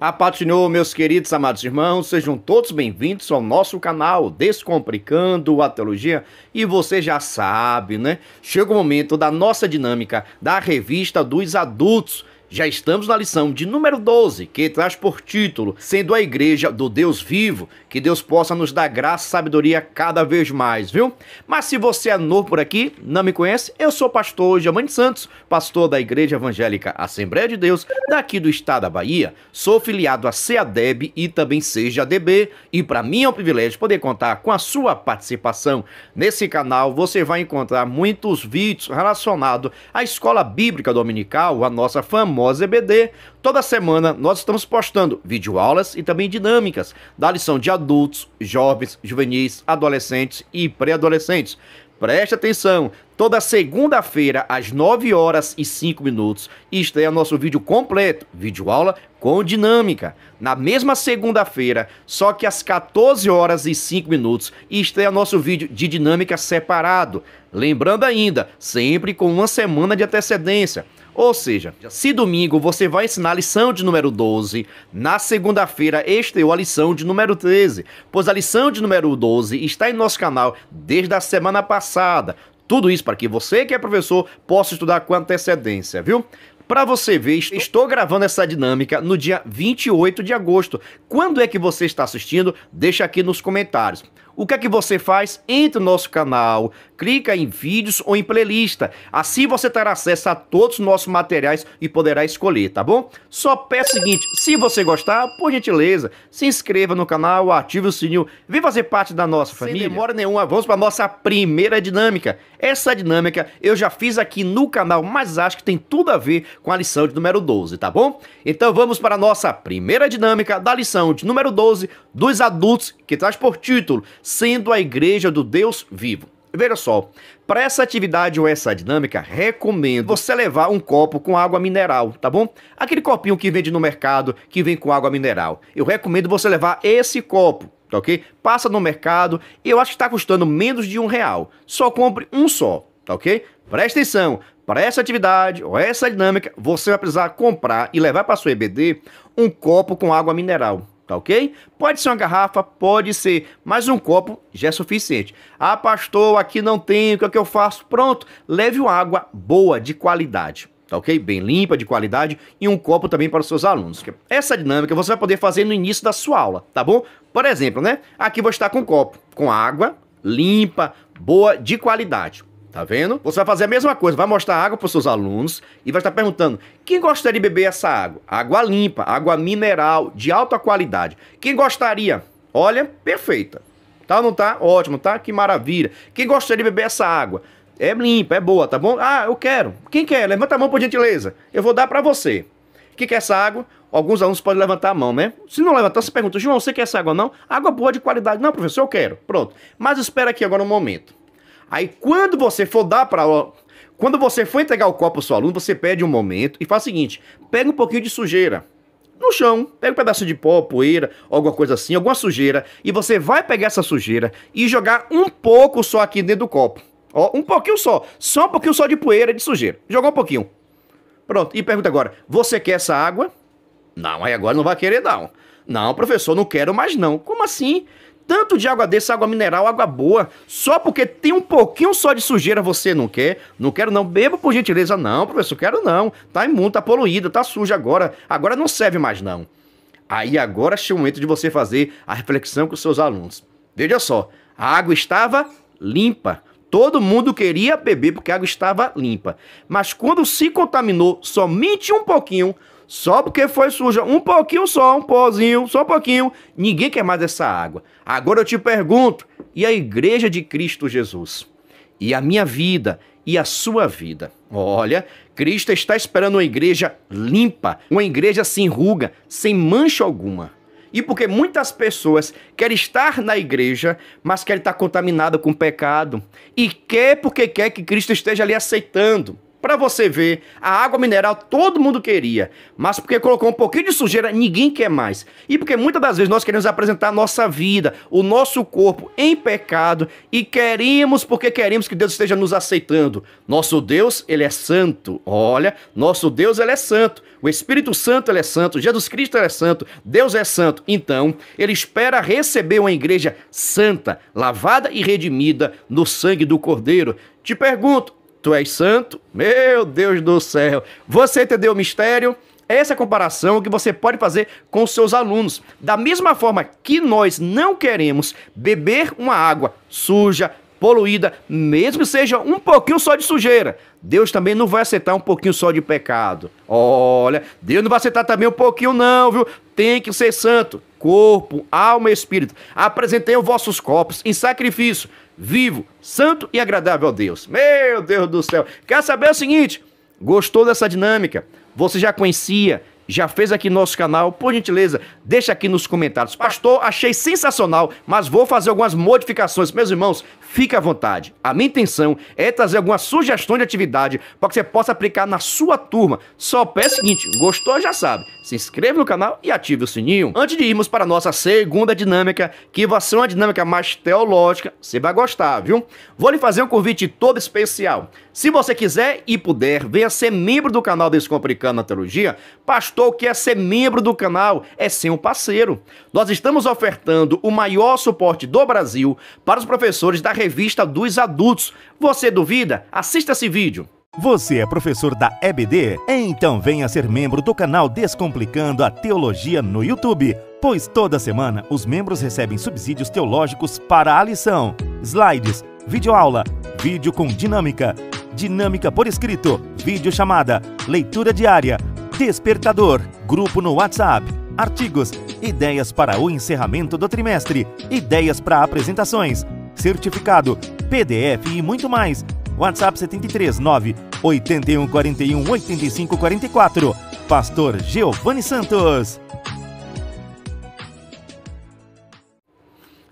A Patinou, meus queridos amados irmãos, sejam todos bem-vindos ao nosso canal Descomplicando a Teologia. E você já sabe, né? Chega o momento da nossa dinâmica da revista dos adultos já estamos na lição de número 12, que traz por título Sendo a Igreja do Deus Vivo, que Deus possa nos dar graça e sabedoria cada vez mais, viu? Mas se você é novo por aqui, não me conhece, eu sou o pastor Diamante Santos, pastor da Igreja Evangélica Assembleia de Deus, daqui do estado da Bahia. Sou filiado à CEADEB e também seja DB, e para mim é um privilégio poder contar com a sua participação. Nesse canal você vai encontrar muitos vídeos relacionados à escola bíblica dominical, a nossa famosa famosa EBD. Toda semana nós estamos postando videoaulas e também dinâmicas da lição de adultos, jovens, juvenis, adolescentes e pré-adolescentes. Preste atenção, toda segunda-feira às 9 horas e 5 minutos estreia nosso vídeo completo, vídeo aula com dinâmica. Na mesma segunda-feira, só que às 14 horas e 5 minutos estreia nosso vídeo de dinâmica separado. Lembrando ainda, sempre com uma semana de antecedência. Ou seja, se domingo você vai ensinar a lição de número 12, na segunda-feira estreou é a lição de número 13, pois a lição de número 12 está em nosso canal desde a semana passada. Tudo isso para que você que é professor possa estudar com antecedência, viu? Para você ver, estou gravando essa dinâmica no dia 28 de agosto. Quando é que você está assistindo? Deixa aqui nos comentários. O que é que você faz? Entra no nosso canal, clica em vídeos ou em playlist. Assim você terá acesso a todos os nossos materiais e poderá escolher, tá bom? Só peço o seguinte, se você gostar, por gentileza, se inscreva no canal, ative o sininho, vem fazer parte da nossa família. Sem demora nenhuma, vamos para nossa primeira dinâmica. Essa dinâmica eu já fiz aqui no canal, mas acho que tem tudo a ver com a lição de número 12, tá bom? Então vamos para a nossa primeira dinâmica da lição de número 12 dos adultos, que traz por título sendo a igreja do Deus vivo. Veja só, para essa atividade ou essa dinâmica, recomendo você levar um copo com água mineral, tá bom? Aquele copinho que vende no mercado, que vem com água mineral. Eu recomendo você levar esse copo, tá ok? Passa no mercado, eu acho que está custando menos de um real. Só compre um só, tá ok? Presta atenção, para essa atividade ou essa dinâmica, você vai precisar comprar e levar para sua EBD um copo com água mineral tá ok? Pode ser uma garrafa, pode ser, mas um copo já é suficiente. Ah, pastor, aqui não tem, o que é que eu faço? Pronto, leve uma água boa, de qualidade. Tá ok? Bem limpa, de qualidade, e um copo também para os seus alunos. Essa dinâmica você vai poder fazer no início da sua aula, tá bom? Por exemplo, né? Aqui vou estar com um copo, com água limpa, boa, de qualidade. Tá vendo? Você vai fazer a mesma coisa, vai mostrar água para seus alunos e vai estar perguntando: quem gostaria de beber essa água? Água limpa, água mineral, de alta qualidade. Quem gostaria? Olha, perfeita. Tá, não tá? Ótimo, tá? Que maravilha. Quem gostaria de beber essa água? É limpa, é boa, tá bom? Ah, eu quero. Quem quer? Levanta a mão por gentileza. Eu vou dar para você. Que quer essa água? Alguns alunos podem levantar a mão, né? Se não levantar, você pergunta, João, você quer essa água não? Água boa de qualidade. Não, professor, eu quero. Pronto. Mas espera aqui agora um momento. Aí quando você for dar para quando você for entregar o copo ao seu aluno, você pede um momento e faz o seguinte: pega um pouquinho de sujeira no chão, pega um pedaço de pó, poeira, alguma coisa assim, alguma sujeira, e você vai pegar essa sujeira e jogar um pouco só aqui dentro do copo. Ó, um pouquinho só, só um pouquinho só de poeira de sujeira. Jogou um pouquinho. Pronto, e pergunta agora: você quer essa água? Não, aí agora não vai querer, não. Não, professor, não quero mais não. Como assim? tanto de água desse, água mineral, água boa, só porque tem um pouquinho só de sujeira você não quer? Não quero não, beba por gentileza. Não, professor, quero não. Tá imundo, tá poluída, tá suja agora. Agora não serve mais não. Aí agora é o momento de você fazer a reflexão com os seus alunos. Veja só, a água estava limpa. Todo mundo queria beber porque a água estava limpa. Mas quando se contaminou somente um pouquinho, só porque foi suja. Um pouquinho só, um pozinho, só um pouquinho. Ninguém quer mais essa água. Agora eu te pergunto: e a igreja de Cristo Jesus? E a minha vida? E a sua vida? Olha, Cristo está esperando uma igreja limpa, uma igreja sem ruga, sem mancha alguma. E porque muitas pessoas querem estar na igreja, mas querem estar contaminada com pecado. E quer porque quer que Cristo esteja ali aceitando. Para você ver, a água mineral todo mundo queria, mas porque colocou um pouquinho de sujeira, ninguém quer mais. E porque muitas das vezes nós queremos apresentar a nossa vida, o nosso corpo em pecado e queremos porque queremos que Deus esteja nos aceitando. Nosso Deus, ele é santo. Olha, nosso Deus, ele é santo. O Espírito Santo, ele é santo. Jesus Cristo, ele é santo. Deus é santo. Então, ele espera receber uma igreja santa, lavada e redimida no sangue do Cordeiro. Te pergunto, tu és santo? Meu Deus do céu! Você entendeu o mistério? É essa é a comparação que você pode fazer com os seus alunos. Da mesma forma que nós não queremos beber uma água suja, poluída, mesmo que seja um pouquinho só de sujeira, Deus também não vai aceitar um pouquinho só de pecado. Olha, Deus não vai aceitar também um pouquinho, não, viu? tem que ser santo, corpo, alma e espírito. Apresentei os vossos corpos em sacrifício, vivo, santo e agradável a Deus. Meu Deus do céu. Quer saber o seguinte? Gostou dessa dinâmica? Você já conhecia? já fez aqui nosso canal, por gentileza, deixa aqui nos comentários. Pastor, achei sensacional, mas vou fazer algumas modificações. Meus irmãos, fique à vontade. A minha intenção é trazer alguma sugestão de atividade para que você possa aplicar na sua turma. Só peço o seguinte, gostou já sabe, se inscreve no canal e ative o sininho. Antes de irmos para a nossa segunda dinâmica, que vai ser uma dinâmica mais teológica, você vai gostar, viu? Vou lhe fazer um convite todo especial. Se você quiser e puder, venha ser membro do canal Descomplicando a Teologia. Pastor, que é ser membro do canal? É ser um parceiro. Nós estamos ofertando o maior suporte do Brasil para os professores da revista dos adultos. Você duvida? Assista esse vídeo. Você é professor da EBD? Então venha ser membro do canal Descomplicando a Teologia no YouTube, pois toda semana os membros recebem subsídios teológicos para a lição, slides, videoaula, vídeo com dinâmica, dinâmica por escrito, vídeo chamada, leitura diária, despertador, grupo no WhatsApp, artigos, ideias para o encerramento do trimestre, ideias para apresentações, certificado, PDF e muito mais. WhatsApp 73 9 81 41 85 44. Pastor Giovanni Santos.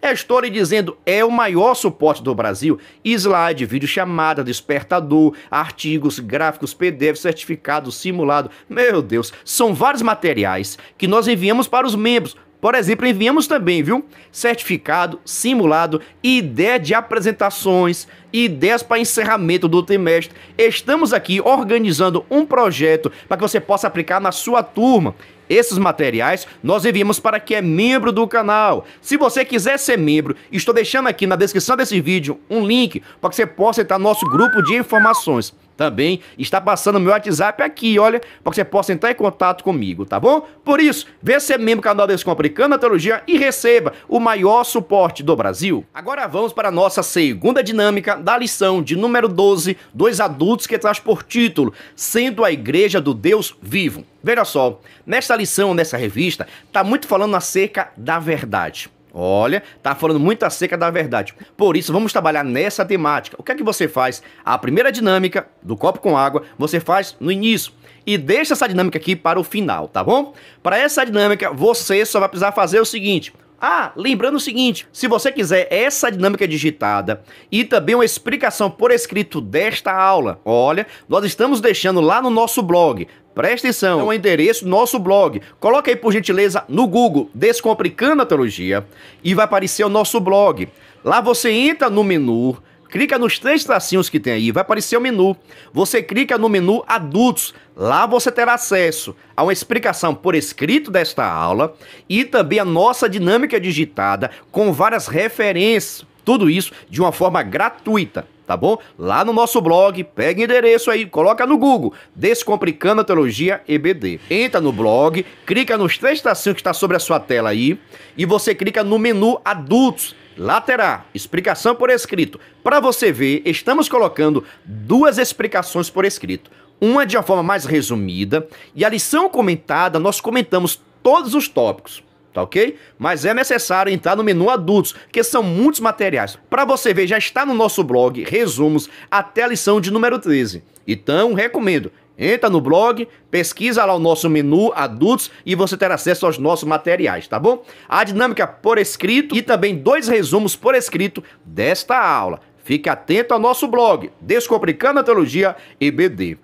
É história dizendo é o maior suporte do Brasil. Slide, vídeo chamada, despertador, artigos, gráficos, PDF, certificado, simulado. Meu Deus, são vários materiais que nós enviamos para os membros por exemplo, enviamos também, viu? Certificado, simulado, ideia de apresentações, ideias para encerramento do trimestre. Estamos aqui organizando um projeto para que você possa aplicar na sua turma. Esses materiais nós enviamos para quem é membro do canal. Se você quiser ser membro, estou deixando aqui na descrição desse vídeo um link para que você possa entrar no nosso grupo de informações também está passando o meu WhatsApp aqui, olha, para que você possa entrar em contato comigo, tá bom? Por isso, vê se é membro do canal Descomplicando a Teologia e receba o maior suporte do Brasil. Agora vamos para a nossa segunda dinâmica da lição de número 12, dois adultos que traz por título Sendo a Igreja do Deus Vivo. Veja só, nesta lição, nessa revista, está muito falando acerca da verdade. Olha, tá falando muito acerca da verdade. Por isso, vamos trabalhar nessa temática. O que é que você faz? A primeira dinâmica do copo com água, você faz no início. E deixa essa dinâmica aqui para o final, tá bom? Para essa dinâmica, você só vai precisar fazer o seguinte. Ah, lembrando o seguinte, se você quiser essa dinâmica digitada e também uma explicação por escrito desta aula, olha, nós estamos deixando lá no nosso blog Presta atenção, é o endereço nosso blog. Coloca aí, por gentileza, no Google Descomplicando a Teologia e vai aparecer o nosso blog. Lá você entra no menu, clica nos três tracinhos que tem aí, vai aparecer o menu. Você clica no menu Adultos. Lá você terá acesso a uma explicação por escrito desta aula e também a nossa dinâmica digitada com várias referências. Tudo isso de uma forma gratuita tá bom? Lá no nosso blog, pega endereço aí, coloca no Google, Descomplicando a Teologia EBD. Entra no blog, clica nos três tracinhos que está sobre a sua tela aí, e você clica no menu Adultos. Lá terá explicação por escrito. Para você ver, estamos colocando duas explicações por escrito. Uma de uma forma mais resumida, e a lição comentada, nós comentamos todos os tópicos tá ok? Mas é necessário entrar no menu adultos, que são muitos materiais. Para você ver, já está no nosso blog resumos até a lição de número 13. Então, recomendo. Entra no blog, pesquisa lá o nosso menu adultos e você terá acesso aos nossos materiais, tá bom? A dinâmica por escrito e também dois resumos por escrito desta aula. Fique atento ao nosso blog, Descomplicando a Teologia EBD.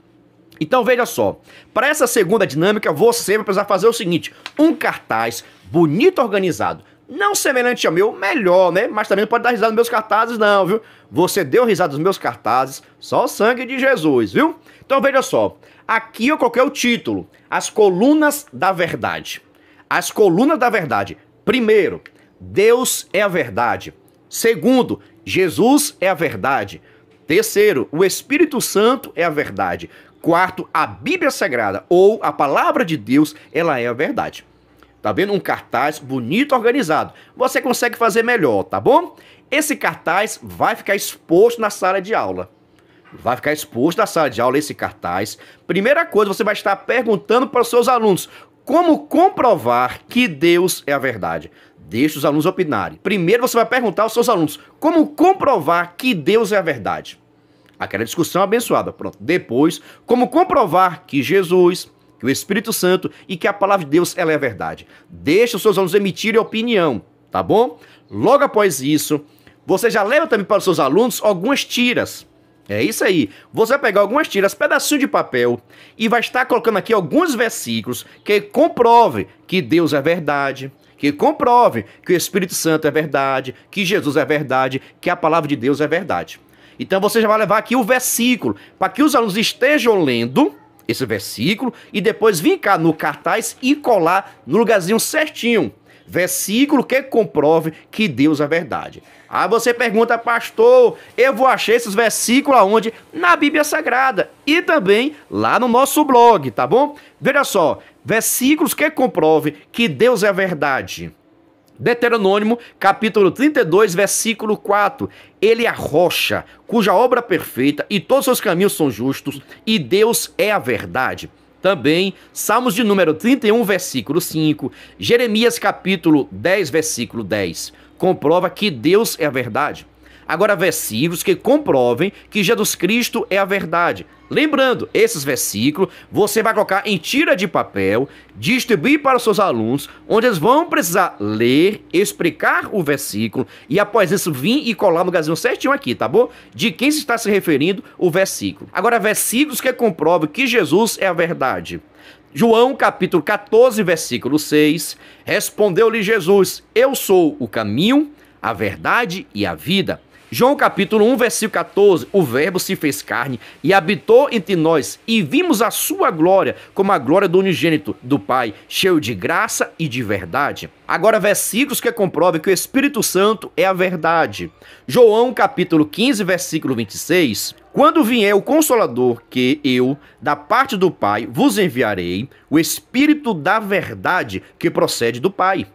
Então veja só, para essa segunda dinâmica você vai precisar fazer o seguinte: um cartaz bonito organizado, não semelhante ao meu, melhor, né? Mas também não pode dar risada nos meus cartazes, não, viu? Você deu risada nos meus cartazes, só o sangue de Jesus, viu? Então veja só, aqui eu coloquei o título: As Colunas da Verdade. As Colunas da Verdade. Primeiro, Deus é a verdade. Segundo, Jesus é a verdade. Terceiro, o Espírito Santo é a verdade. Quarto, a Bíblia Sagrada ou a palavra de Deus, ela é a verdade. Tá vendo? Um cartaz bonito organizado. Você consegue fazer melhor, tá bom? Esse cartaz vai ficar exposto na sala de aula. Vai ficar exposto na sala de aula esse cartaz. Primeira coisa, você vai estar perguntando para os seus alunos como comprovar que Deus é a verdade. Deixe os alunos opinarem. Primeiro você vai perguntar aos seus alunos como comprovar que Deus é a verdade. Aquela discussão abençoada. Pronto. Depois, como comprovar que Jesus, que o Espírito Santo e que a palavra de Deus ela é a verdade. Deixa os seus alunos emitirem opinião, tá bom? Logo após isso, você já leva também para os seus alunos algumas tiras. É isso aí. Você vai pegar algumas tiras, pedacinho de papel e vai estar colocando aqui alguns versículos que comprove que Deus é verdade, que comprove que o Espírito Santo é verdade, que Jesus é verdade, que a palavra de Deus é verdade. Então você já vai levar aqui o versículo, para que os alunos estejam lendo esse versículo e depois vim cá no cartaz e colar no lugarzinho certinho. Versículo que comprove que Deus é verdade. Aí você pergunta, pastor, eu vou achar esses versículos aonde? Na Bíblia Sagrada e também lá no nosso blog, tá bom? Veja só, versículos que comprove que Deus é verdade. Deuteronômio, capítulo 32, versículo 4. Ele é a rocha, cuja obra é perfeita e todos seus caminhos são justos, e Deus é a verdade. Também, Salmos de número 31, versículo 5, Jeremias capítulo 10, versículo 10, comprova que Deus é a verdade. Agora, versículos que comprovem que Jesus Cristo é a verdade. Lembrando, esses versículos você vai colocar em tira de papel, distribuir para os seus alunos, onde eles vão precisar ler, explicar o versículo e após isso vir e colar no gazinho certinho aqui, tá bom? De quem se está se referindo o versículo. Agora, versículos que comprovam que Jesus é a verdade. João capítulo 14, versículo 6, respondeu-lhe Jesus: Eu sou o caminho, a verdade e a vida. João capítulo 1, versículo 14, o verbo se fez carne e habitou entre nós e vimos a sua glória como a glória do unigênito do Pai, cheio de graça e de verdade. Agora versículos que comprovem que o Espírito Santo é a verdade. João capítulo 15, versículo 26, quando vier o Consolador, que eu, da parte do Pai, vos enviarei, o Espírito da Verdade que procede do Pai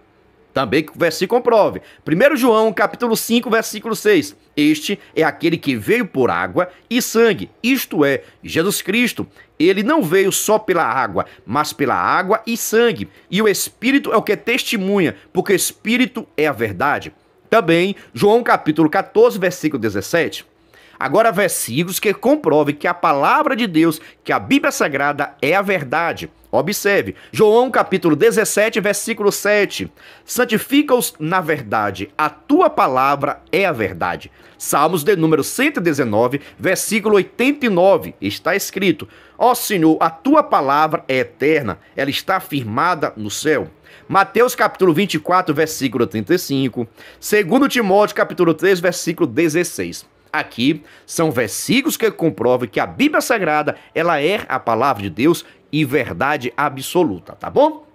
também que o versículo comprove. 1 João, capítulo 5, versículo 6. Este é aquele que veio por água e sangue, isto é, Jesus Cristo. Ele não veio só pela água, mas pela água e sangue. E o Espírito é o que testemunha, porque o Espírito é a verdade. Também, João capítulo 14, versículo 17. Agora, versículos que comprovem que a palavra de Deus, que a Bíblia Sagrada é a verdade. Observe, João capítulo 17, versículo 7. Santifica-os na verdade, a tua palavra é a verdade. Salmos de número 119, versículo 89, está escrito: Ó Senhor, a tua palavra é eterna, ela está firmada no céu. Mateus capítulo 24, versículo 35, 2 Timóteo capítulo 3, versículo 16. Aqui são versículos que comprovam que a Bíblia Sagrada, ela é a palavra de Deus e verdade absoluta, tá bom?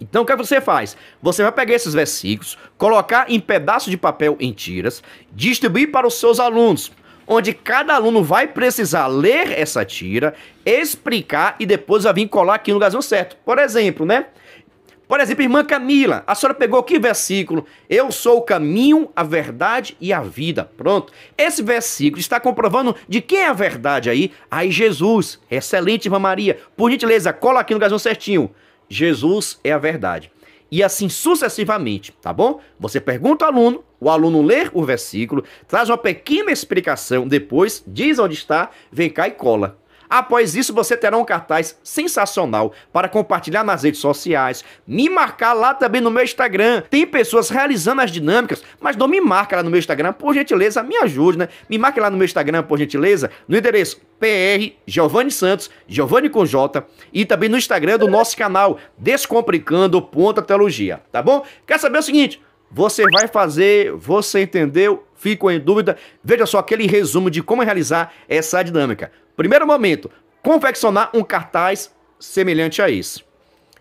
Então o que é você faz? Você vai pegar esses versículos, colocar em pedaço de papel em tiras, distribuir para os seus alunos, onde cada aluno vai precisar ler essa tira, explicar e depois vai vir colar aqui no lugarzinho certo. Por exemplo, né? Por exemplo, irmã Camila, a senhora pegou que versículo? Eu sou o caminho, a verdade e a vida. Pronto. Esse versículo está comprovando de quem é a verdade aí? Aí Jesus. Excelente, irmã Maria. Por gentileza, cola aqui no gazão certinho. Jesus é a verdade. E assim sucessivamente, tá bom? Você pergunta ao aluno, o aluno lê o versículo, traz uma pequena explicação, depois diz onde está, vem cá e cola. Após isso, você terá um cartaz sensacional para compartilhar nas redes sociais, me marcar lá também no meu Instagram. Tem pessoas realizando as dinâmicas, mas não me marca lá no meu Instagram, por gentileza, me ajude, né? Me marque lá no meu Instagram, por gentileza, no endereço PR Giovanni Santos, Giovanni com J, e também no Instagram do nosso canal Descomplicando Ponta Teologia, tá bom? Quer saber o seguinte? Você vai fazer, você entendeu? ficam em dúvida, veja só aquele resumo de como realizar essa dinâmica. Primeiro momento, confeccionar um cartaz semelhante a esse.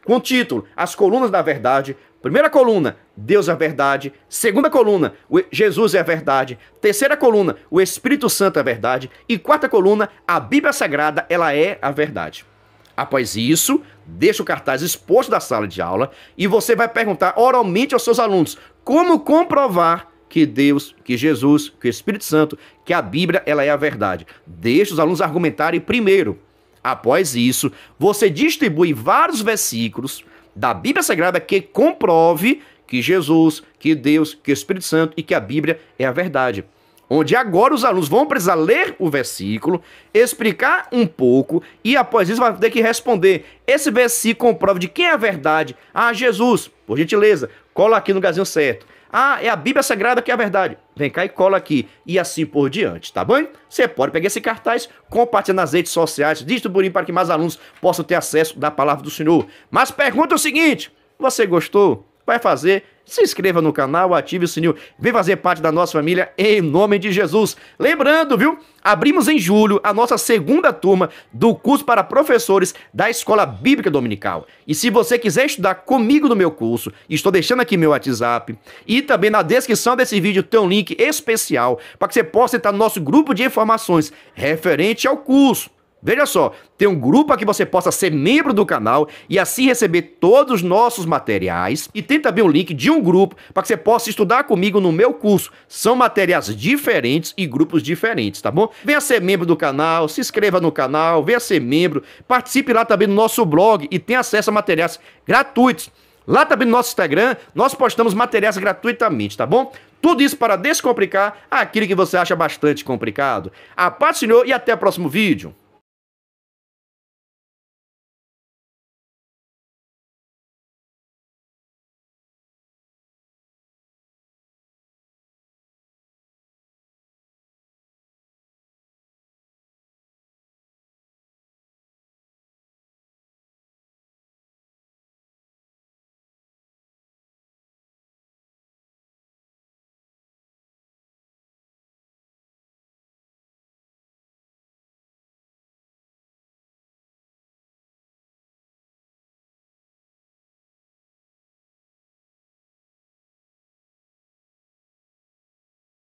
Com título, as colunas da verdade. Primeira coluna, Deus é a verdade. Segunda coluna, Jesus é a verdade. Terceira coluna, o Espírito Santo é a verdade. E quarta coluna, a Bíblia Sagrada, ela é a verdade. Após isso, deixa o cartaz exposto da sala de aula e você vai perguntar oralmente aos seus alunos como comprovar que Deus, que Jesus, que o Espírito Santo, que a Bíblia, ela é a verdade. Deixe os alunos argumentarem primeiro. Após isso, você distribui vários versículos da Bíblia Sagrada que comprove que Jesus, que Deus, que o Espírito Santo e que a Bíblia é a verdade. Onde agora os alunos vão precisar ler o versículo, explicar um pouco e após isso vai ter que responder. Esse versículo comprova de quem é a verdade. Ah, Jesus, por gentileza, cola aqui no gazinho certo. Ah, é a Bíblia Sagrada que é a verdade. Vem cá e cola aqui. E assim por diante, tá bom? Você pode pegar esse cartaz, compartilhar nas redes sociais, distribuir para que mais alunos possam ter acesso da palavra do Senhor. Mas pergunta o seguinte: você gostou? vai fazer, se inscreva no canal, ative o sininho, vem fazer parte da nossa família em nome de Jesus. Lembrando, viu? Abrimos em julho a nossa segunda turma do curso para professores da Escola Bíblica Dominical. E se você quiser estudar comigo no meu curso, estou deixando aqui meu WhatsApp e também na descrição desse vídeo tem um link especial para que você possa entrar no nosso grupo de informações referente ao curso. Veja só, tem um grupo a que você possa ser membro do canal e assim receber todos os nossos materiais. E tem também um link de um grupo para que você possa estudar comigo no meu curso. São materiais diferentes e grupos diferentes, tá bom? Venha ser membro do canal, se inscreva no canal, venha ser membro, participe lá também no nosso blog e tenha acesso a materiais gratuitos. Lá também no nosso Instagram, nós postamos materiais gratuitamente, tá bom? Tudo isso para descomplicar aquilo que você acha bastante complicado. A paz, Senhor, e até o próximo vídeo.